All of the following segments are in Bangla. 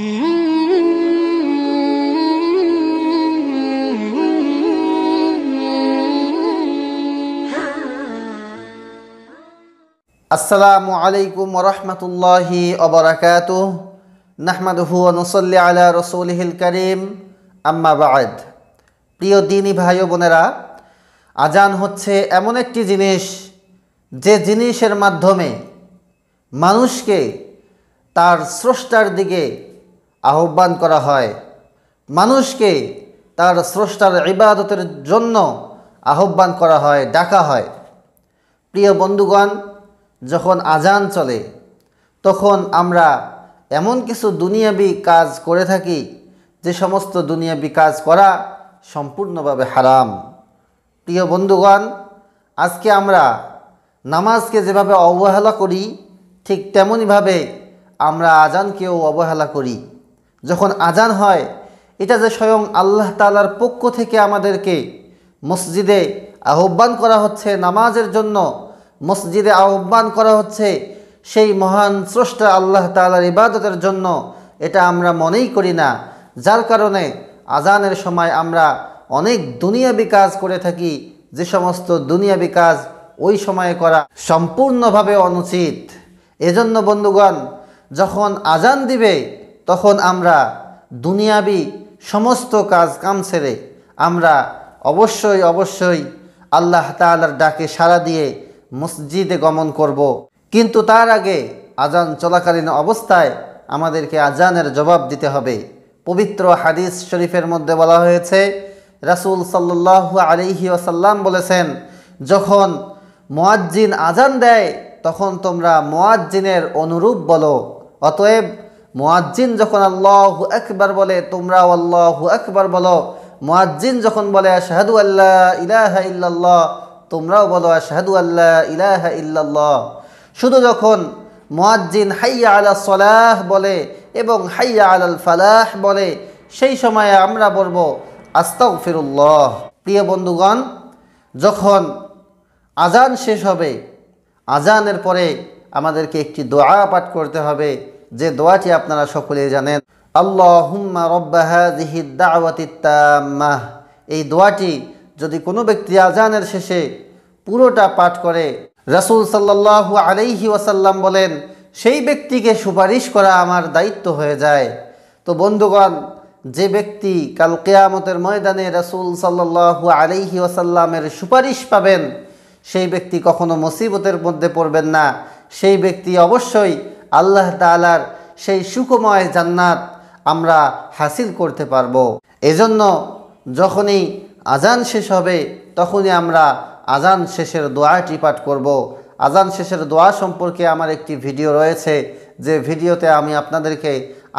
আসসালামু আলাইকুম রহমতুল্লাহি অবরাকাত নাহমাদহু নসল্লি আলা রসুলহিল করিম আম্মাবাদ প্রিয় দিনী ভাই বোনেরা আজান হচ্ছে এমন একটি জিনিস যে জিনিসের মাধ্যমে মানুষকে তার স্রষ্টার দিকে আহ্বান করা হয় মানুষকে তার স্রষ্টার ইবাদতের জন্য আহ্বান করা হয় ডাকা হয় প্রিয় বন্ধুগণ যখন আজান চলে তখন আমরা এমন কিছু দুনিয়াবি কাজ করে থাকি যে সমস্ত দুনিয়াবি কাজ করা সম্পূর্ণভাবে হারাম প্রিয় বন্ধুগণ আজকে আমরা নামাজকে যেভাবে অবহেলা করি ঠিক তেমনইভাবে আমরা আজানকেও অবহেলা করি যখন আজান হয় এটা যে স্বয়ং আল্লাহ তালার পক্ষ থেকে আমাদেরকে মসজিদে আহ্বান করা হচ্ছে নামাজের জন্য মসজিদে আহ্বান করা হচ্ছে সেই মহান স্রষ্টা আল্লাহ তালার ইবাদতের জন্য এটা আমরা মনেই করি না যার কারণে আজানের সময় আমরা অনেক দুনিয়াবি কাজ করে থাকি যে সমস্ত দুনিয়াবি কাজ ওই সময়ে করা সম্পূর্ণভাবে অনুচিত এজন্য বন্ধুগণ যখন আজান দিবে তখন আমরা দুনিয়াবি সমস্ত কাজ কাম ছেড়ে আমরা অবশ্যই অবশ্যই আল্লাহ তালার ডাকে সাড়া দিয়ে মসজিদে গমন করব। কিন্তু তার আগে আজান চলাকালীন অবস্থায় আমাদেরকে আজানের জবাব দিতে হবে পবিত্র হাদিস শরীফের মধ্যে বলা হয়েছে রাসুল সাল্লাহ আলিহি ওসাল্লাম বলেছেন যখন মোয়াজ্জিন আজান দেয় তখন তোমরা মোয়াজ্জিনের অনুরূপ বলো অতএব মোয়াজ্জিন যখন আল্লাহ একবার বলে তোমরা আল্লাহ একবার বলো মোয়াজ্জিন যখন বলে শাহাদু আল্লাহ ইলাহা ইল্লাল্লাহ তোমরাও বলো শাহাদু আল্লাহ ইলাহা ইল্লাল্লাহ শুধু যখন মোয়াজ্জিন হাইয়া আলা সলাহ বলে এবং হাইয়া আলাল ফালাহ বলে সেই সময়ে আমরা বলব আস্তাউ ফিরুল্লাহ প্রিয় বন্ধুগণ যখন আজান শেষ হবে আজানের পরে আমাদেরকে একটি দোয়া পাঠ করতে হবে যে দোয়াটি আপনারা সকলেই জানেন আল্লাহ হুম্মা রব্বাহিদাওয়াতিত্তাম্মাহ এই দোয়াটি যদি কোনো ব্যক্তি আজানের শেষে পুরোটা পাঠ করে রাসুল সাল্লাল্লাহু আলাইহি ওয়াসাল্লাম বলেন সেই ব্যক্তিকে সুপারিশ করা আমার দায়িত্ব হয়ে যায় তো বন্ধুগণ যে ব্যক্তি কাল কেয়ামতের ময়দানে রাসুল সাল্লাল্লাহু আলাইহি ওয়াসাল্লামের সুপারিশ পাবেন সেই ব্যক্তি কখনো মুসিবতের মধ্যে পড়বেন না সেই ব্যক্তি অবশ্যই আল্লাহ তালার সেই সুকময় জান্নাত আমরা হাসিল করতে পারব এজন্য যখনই আজান শেষ হবে তখনই আমরা আজান শেষের দোয়াটি পাঠ করব। আজান শেষের দোয়া সম্পর্কে আমার একটি ভিডিও রয়েছে যে ভিডিওতে আমি আপনাদেরকে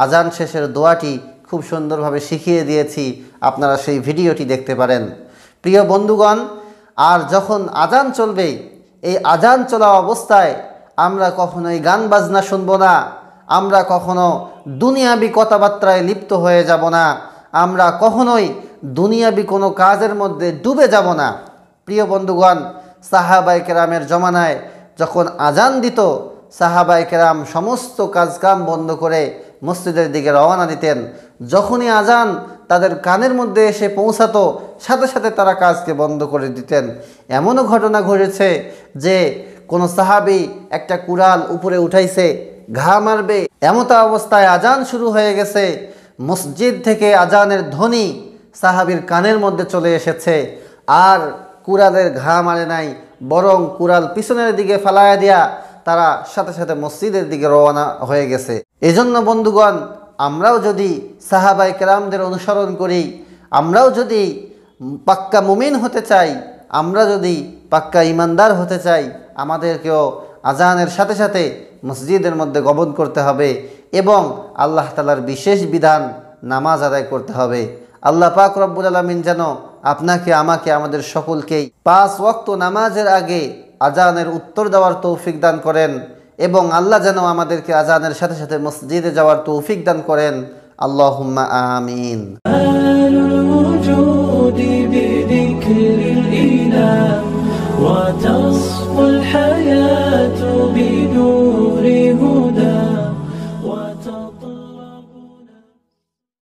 আজান শেষের দোয়াটি খুব সুন্দরভাবে শিখিয়ে দিয়েছি আপনারা সেই ভিডিওটি দেখতে পারেন প্রিয় বন্ধুগণ আর যখন আজান চলবে এই আজান চলা অবস্থায় আমরা কখনোই গান বাজনা শুনব না আমরা কখনো দুনিয়াবি কথাবার্তায় লিপ্ত হয়ে যাব না আমরা কখনোই দুনিয়াবি কোনো কাজের মধ্যে ডুবে যাব না প্রিয় বন্ধুগণ সাহাবাই কেরামের জমানায় যখন আজান দিত সাহাবাই কেরাম সমস্ত কাজকাম বন্ধ করে মসজিদের দিকে রওনা দিতেন যখনই আজান তাদের কানের মধ্যে এসে পৌঁছাতো সাথে সাথে তারা কাজকে বন্ধ করে দিতেন এমনও ঘটনা ঘটেছে যে কোনো সাহাবি একটা কুড়াল উপরে উঠাইছে ঘা মারবে এমতা অবস্থায় আজান শুরু হয়ে গেছে মসজিদ থেকে আজানের ধ্বনি সাহাবির কানের মধ্যে চলে এসেছে আর কুড়ালের ঘা মারে নাই বরং কুড়াল পিছনের দিকে ফেলাইয়া দিয়া তারা সাথে সাথে মসজিদের দিকে রওনা হয়ে গেছে এজন্য বন্ধুগণ আমরাও যদি সাহাবাই কেরামদের অনুসরণ করি আমরাও যদি পাক্কা মুমিন হতে চাই আমরা যদি পাক্কা ইমানদার হতে চাই আমাদেরকেও আজানের সাথে সাথে মসজিদের মধ্যে গমন করতে হবে এবং আল্লাহ তালার বিশেষ বিধান নামাজ আদায় করতে হবে আল্লাহ পাক রব্বুল আলমিন যেন আপনাকে আমাকে আমাদের সকলকেই পাঁচ ওক্ত নামাজের আগে আজানের উত্তর দেওয়ার তৌফিক দান করেন এবং আল্লাহ যেন আমাদেরকে আজানের সাথে সাথে মসজিদে যাওয়ার তৌফিক দান করেন আল্লাহ আমিন وتصفو الحياة بدون